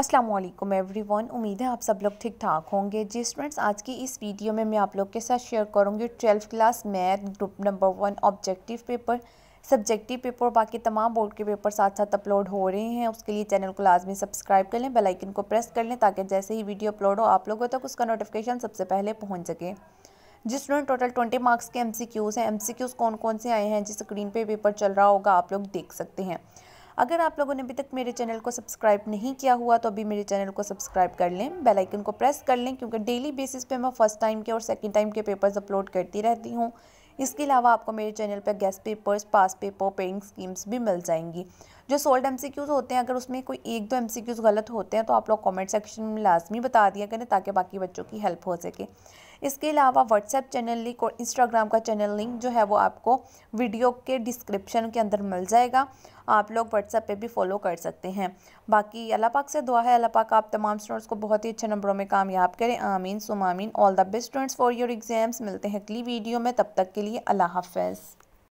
अस्सलाम वालेकुम एवरीवन उम्मीद है आप सब लोग ठीक ठाक होंगे जी स्टूडेंट्स आज की इस वीडियो में मैं आप लोग के साथ शेयर करूंगी twelfth class math group number one objective paper subjective paper और बाकी तमाम बोर्ड के पेपर साथ साथ अपलोड हो रहे हैं उसके लिए चैनल को लाजमी सब्सक्राइब कर लें बेलाइकन को प्रेस कर लें ताकि जैसे ही वीडियो अपलोड हो आप लोगों तक उसका नोटिफिकेशन सबसे पहले पहुँच सके जिस स्टूडेंट टोटल ट्वेंटी मार्क्स के एम हैं एम कौन कौन से आए हैं जिस स्क्रीन पर पेपर चल रहा होगा आप लोग देख सकते हैं अगर आप लोगों ने अभी तक मेरे चैनल को सब्सक्राइब नहीं किया हुआ तो अभी मेरे चैनल को सब्सक्राइब कर लें बेल आइकन को प्रेस कर लें क्योंकि डेली बेसिस पे मैं फ़र्स्ट टाइम के और सेकंड टाइम के पेपर्स अपलोड करती रहती हूँ इसके अलावा आपको मेरे चैनल पर guest papers past paper paying schemes भी मिल जाएंगी जो सोल्ड एम होते हैं अगर उसमें कोई एक दो एम गलत होते हैं तो आप लोग कॉमेंट सेक्शन में लाजमी बता दिया करें ताकि बाकी बच्चों की हेल्प हो सके इसके अलावा व्हाट्सएप चैनल लिंक और इंस्टाग्राम का चैनल लिंक जो है वो आपको वीडियो के डिस्क्रिप्शन के अंदर मिल जाएगा आप लोग व्हाट्सएप पे भी फॉलो कर सकते हैं बाकी अल्लाह पाक से दुआ है अल्लाह पाक आप तमाम स्टूडेंट्स को बहुत ही अच्छे नंबरों में कामयाब करें आमीन सुमामीन all the best students for your exams मिलते हैं अगली वीडियो में तब तक के लिए अल्लाह हाफ